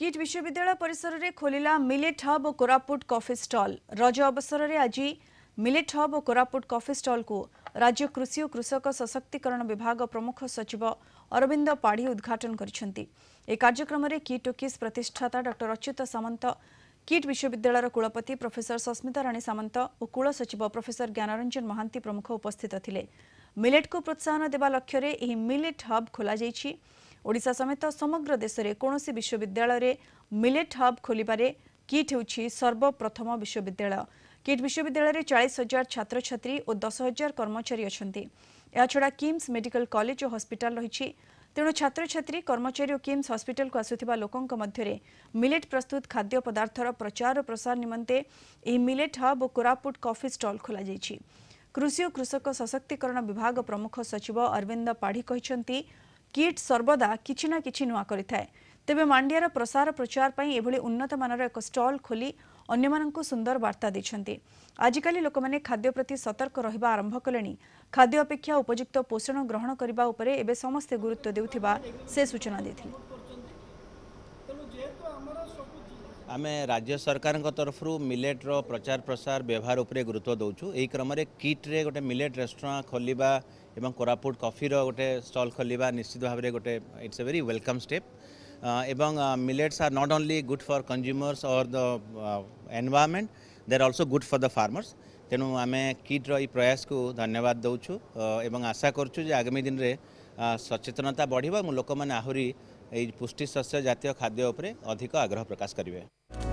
kit বিশ্ববিদ্যালয় পরিসরের খোলা মিলেট হব ও কোরাপুট কফি স্টল রজ অবসরের আজ মিলেট হব ও কোরাপুট কফি স্টলকু রাজ্য কৃষি ও কৃষক সশক্তিকরণ বিভাগ প্রমুখ সচিব অরবিন্দ পাঢ়ী উদ্ঘাটন করেছেন এই কার্যক্রমে কিট ও কিস প্রতিষ্ঠাতা ডক্টর অচ্যুত সামন্ত কিট বিশ্ববিদ্যালয়ের কুলপতি প্রফেসর সস্মিতা রাণী সামন্ত ও কুল সচিব প্রফেসর জ্ঞানরঞ্জন মহান্তি প্রমুখ উপস্থিত লে মিলেটকু প্রোৎসাহন দেওয়া লক্ষ্যের এই মিলেট হব খোলা যাই ଓଡ଼ିଶା ସମେତ ସମଗ୍ର ଦେଶରେ କୌଣସି ବିଶ୍ୱବିଦ୍ୟାଳୟରେ ମିଲେଟ୍ ହବ୍ ଖୋଲିବାରେ କିଟ୍ ହେଉଛି ସର୍ବପ୍ରଥମ ବିଶ୍ୱବିଦ୍ୟାଳୟ କିଟ୍ ବିଶ୍ୱବିଦ୍ୟାଳୟରେ ଚାଳିଶ ହଜାର ଛାତ୍ରଛାତ୍ରୀ ଓ ଦଶ ହଜାର କର୍ମଚାରୀ ଅଛନ୍ତି ଏହାଛଡ଼ା କିମ୍ସ ମେଡିକାଲ କଲେଜ ଓ ହସ୍ପିଟାଲ ରହିଛି ତେଣୁ ଛାତ୍ରଛାତ୍ରୀ କର୍ମଚାରୀ ଓ କିମ୍ସ ହସ୍ପିଟାଲକୁ ଆସୁଥିବା ଲୋକଙ୍କ ମଧ୍ୟରେ ମିଲେଟ୍ ପ୍ରସ୍ତୁତ ଖାଦ୍ୟ ପଦାର୍ଥର ପ୍ରଚାର ଓ ପ୍ରସାର ନିମନ୍ତେ ଏହି ମିଲେଟ୍ ହବ୍ ଓ କୋରାପୁଟ କଫି ଷ୍ଟଲ୍ ଖୋଲାଯାଇଛି କୃଷି ଓ କୃଷକ ସଶକ୍ତିକରଣ ବିଭାଗ ପ୍ରମୁଖ ସଚିବ ଅରବିନ୍ଦ ପାଢ଼ୀ କହିଛନ୍ତି କିଟ୍ ସର୍ବଦା କିଛି ନା କିଛି ନୂଆ କରିଥାଏ ତେବେ ମାଣ୍ଡିଆର ପ୍ରସାର ପ୍ରଚାର ପାଇଁ ଏଭଳି ଉନ୍ନତମାନର ଏକ ଷ୍ଟଲ୍ ଖୋଲି ଅନ୍ୟମାନଙ୍କୁ ସୁନ୍ଦର ବାର୍ତ୍ତା ଦେଇଛନ୍ତି ଆଜିକାଲି ଲୋକମାନେ ଖାଦ୍ୟ ପ୍ରତି ସତର୍କ ରହିବା ଆରମ୍ଭ କଲେଣି ଖାଦ୍ୟ ଅପେକ୍ଷା ଉପଯୁକ୍ତ ପୋଷଣ ଗ୍ରହଣ କରିବା ଉପରେ ଏବେ ସମସ୍ତେ ଗୁରୁତ୍ୱ ଦେଉଥିବା ସେ ସୂଚନା ଦେଇଥିଲେ ତେଣୁ ଯେହେତୁ ଆମର ଆମେ ରାଜ୍ୟ ସରକାରଙ୍କ ତରଫରୁ ମିଲେଟ୍ର ପ୍ରଚାର ପ୍ରସାର ବ୍ୟବହାର ଉପରେ ଗୁରୁତ୍ୱ ଦେଉଛୁ ଏହି କ୍ରମରେ କିଟ୍ରେ ଗୋଟେ ମିଲେଟ୍ ରେଷ୍ଟୁରାଁ ଖୋଲିବା ଏବଂ କୋରାପୁଟ କଫିର ଗୋଟେ ଷ୍ଟଲ୍ ଖୋଲିବା ନିଶ୍ଚିତ ଭାବରେ ଗୋଟେ it's a very welcome step ଏବଂ millets are not only good for consumers or the environment they are also good for the farmers ତେଣୁ ଆମେ କିଟ୍ର ଏହି ପ୍ରୟାସକୁ ଧନ୍ୟବାଦ ଦେଉଛୁ ଏବଂ ଆଶା କରୁଛୁ ଯେ ଆଗାମୀ ଦିନରେ ସଚେତନତା ବଢ଼ିବ ଏବଂ ଲୋକମାନେ ଆହୁରି ଏଇ ପୁଷ୍ଟିଶସ୍ୟ ଜାତୀୟ ଖାଦ୍ୟ ଉପରେ ଅଧିକ ଆଗ୍ରହ ପ୍ରକାଶ କରିବେ